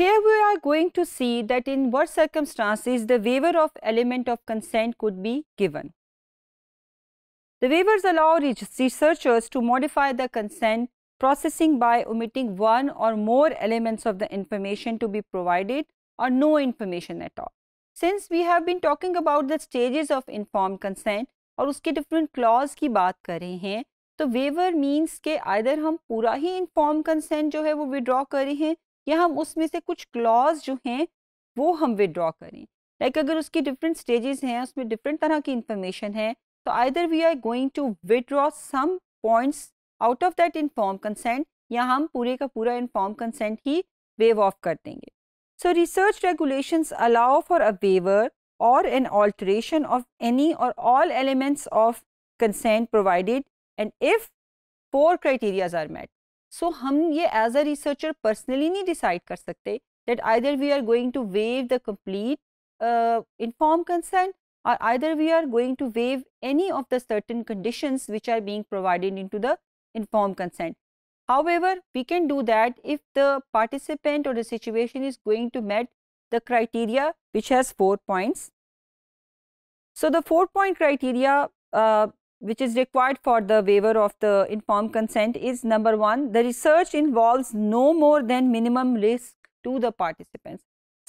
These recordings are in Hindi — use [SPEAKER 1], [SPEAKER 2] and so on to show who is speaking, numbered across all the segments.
[SPEAKER 1] Here we are going to see that in what circumstances the waiver of element of consent could be given. The waivers allow researchers to modify the consent processing by omitting one or more elements of the information to be provided or no information at all. Since we have been talking about the stages of informed consent or उसके different clause की बात कर रहे हैं तो waiver means के either हम पूरा ही informed consent जो है वो withdraw कर रहे हैं या हम उसमें से कुछ क्लॉज जो हैं वो हम विड्रॉ करें लाइक like अगर उसकी डिफरेंट स्टेजेस हैं उसमें डिफरेंट तरह की इंफॉर्मेशन है तो either we are going to withdraw some points out of that inform consent या हम पूरे का पूरा इनफॉर्म कंसेंट ही वेव ऑफ कर देंगे so research regulation allow for a waiver or an alteration of any or all elements of consent provided and if four criterias are met so, हम as a researcher personally, personally नहीं decide कर that either we are going to waive the complete uh, informed consent or either we are going to waive any of the certain conditions which are being provided into the informed consent. However, we can do that if the participant or the situation is going to met the criteria which has four points. So, the four point criteria uh, which is required for the waiver of the informed consent is number one, the research involves no more than minimum risk to the participants.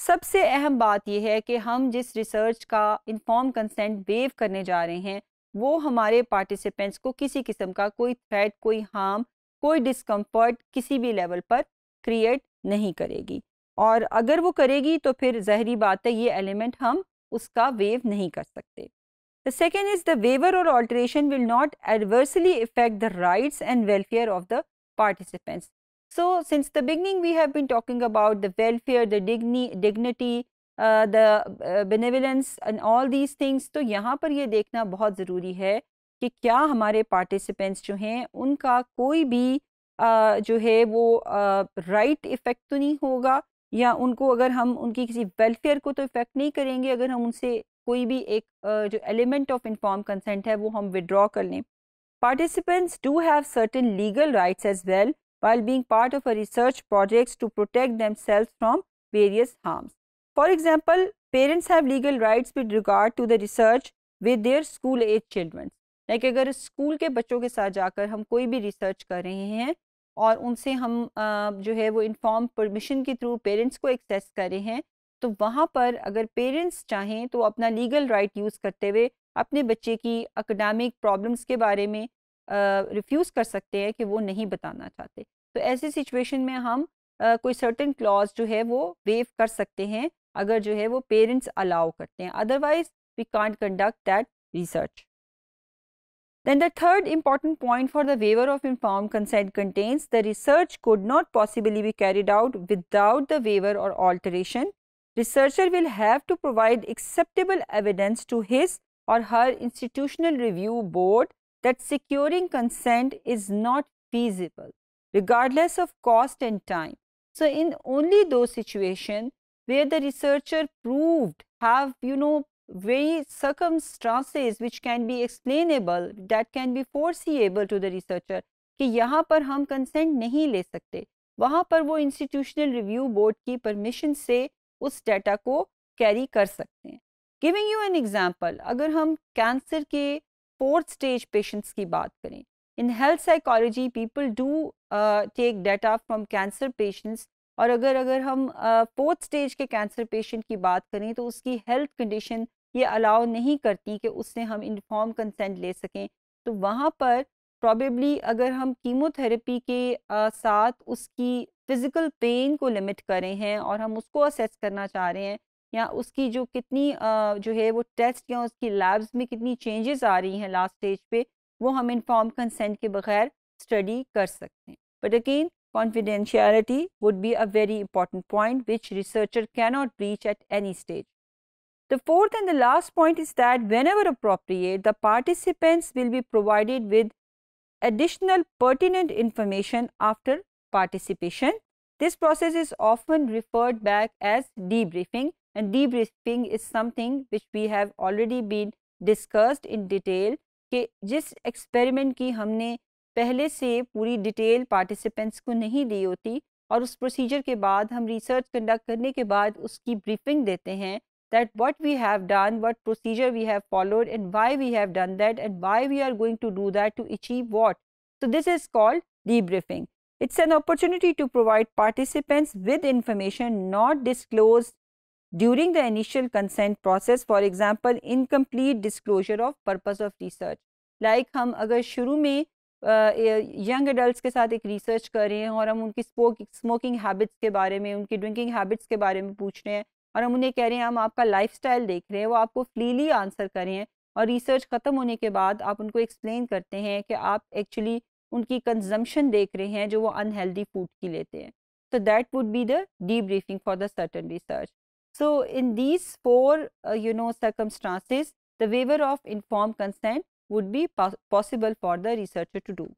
[SPEAKER 1] सबसे अहम बात यह है कि हम जिस रिसर्च का इन्फॉर्म कंसेंट वेव करने जा रहे हैं वो हमारे पार्टिसिपेंट्स को किसी किस्म का कोई थ्रेट कोई हार्म कोई डिस्कम्फर्ट किसी भी लेवल पर क्रिएट नहीं करेगी और अगर वो करेगी तो फिर जहरी बात है ये एलिमेंट हम उसका वेव नहीं कर सकते The second is the waiver or alteration will not adversely affect the rights and welfare of the participants. So, since the beginning we have been talking about the welfare, the digni, dignity, uh, the uh, benevolence and all these things. तो यहाँ पर ये देखना बहुत ज़रूरी है कि क्या हमारे participants जो हैं उनका कोई भी uh, जो है वो right effect तो नहीं होगा या उनको अगर हम उनकी किसी welfare को तो इफ़ेक्ट नहीं करेंगे अगर हम उनसे कोई भी एक जो एलिमेंट ऑफ इन्फॉर्म कंसेंट है वो हम विड्रॉ कर लें participants do have certain legal rights as well while being part of a research projects to protect themselves from various harm for example parents have legal right with regard to the research with their school age children like अगर स्कूल के बच्चों के साथ जाकर हम कोई भी रिसर्च कर रहे हैं और उनसे हम जो है वो इन्फॉर्म परमिशन के थ्रू पेरेंट्स को एक्सेस कर रहे हैं तो वहाँ पर अगर पेरेंट्स चाहें तो अपना लीगल राइट यूज़ करते हुए अपने बच्चे की अकेडमिक प्रॉब्लम्स के बारे में रिफ्यूज़ कर सकते हैं कि वो नहीं बताना चाहते तो ऐसी सिचुएशन में हम आ, कोई सर्टन क्लॉज जो है वो वेव कर सकते हैं अगर जो है वो पेरेंट्स अलाउ करते हैं otherwise we can't conduct that research Then the third important point for the waiver of informed consent contains the research could not possibly be carried out without the waiver or alteration researcher will have to provide acceptable evidence to his or her institutional review board that securing consent is not feasible regardless of cost and time. So, in only those situations where the researcher proved have you know very circumstances which can be explainable that can be foreseeable to the researcher कि यहाँ पर हम consent नहीं ले सकते वहाँ पर वो institutional review board permission उस डाटा को कैरी कर सकते हैं गिविंग यू एन एग्जाम्पल अगर हम कैंसर के फोर्थ स्टेज पेशेंट्स की बात करें in health psychology people do take data from cancer patients और अगर अगर हम फोर्थ uh, स्टेज के कैंसर पेशेंट की बात करें तो उसकी हेल्थ कंडीशन ये अलाउ नहीं करती कि उससे हम इनफॉर्म कंसेंट ले सकें तो वहाँ पर प्रॉबेबली अगर हम कीमोथेरेपी के आ, साथ उसकी फिज़िकल पेन को लिमिट करें हैं और हम उसको असेस करना चाह रहे हैं या उसकी जो कितनी आ, जो है वो टेस्ट या उसकी लैब्स में कितनी चेंजेस आ रही हैं लास्ट स्टेज पे वो हम इनफॉर्म कंसेंट के बगैर स्टडी कर सकते हैं but again confidentiality would be a very important point which researcher not reach at any stage The fourth and the last point is that whenever appropriate the participants will be provided with additional pertinent information after participation. This process is often referred back as debriefing and debriefing is something which we have already been discussed in detail ke jis experiment ki humne pehle se puri detail participants ko nahi di hoti aur us procedure ke baad hum research conduct karne ke baad uski briefing dete hain that what we have done, what procedure we have followed and why we have done that and why we are going to do that to achieve what. So, this is called debriefing. It's an opportunity to provide participants with information not disclosed during the initial consent process. For example, incomplete disclosure of purpose of research. Like हम अगर शुरू में young adults ke saath ek research कर रहे हैं और हम habits स्मोकिंग हैबिट्स के बारे में उनकी ड्रिंकिंग हैबिट्स के बारे में और हम उन्हें कह रहे हैं हम आपका लाइफ देख रहे हैं वो आपको फ्रीली आंसर करें और रिसर्च ख़त्म होने के बाद आप उनको एक्सप्लेन करते हैं कि आप एक्चुअली उनकी कंजम्पशन देख रहे हैं जो वो अनहेल्दी फूड की लेते हैं तो that would be the debriefing for the certain research so in these four you know circumstances the waiver of inform consent would be possible for the research to do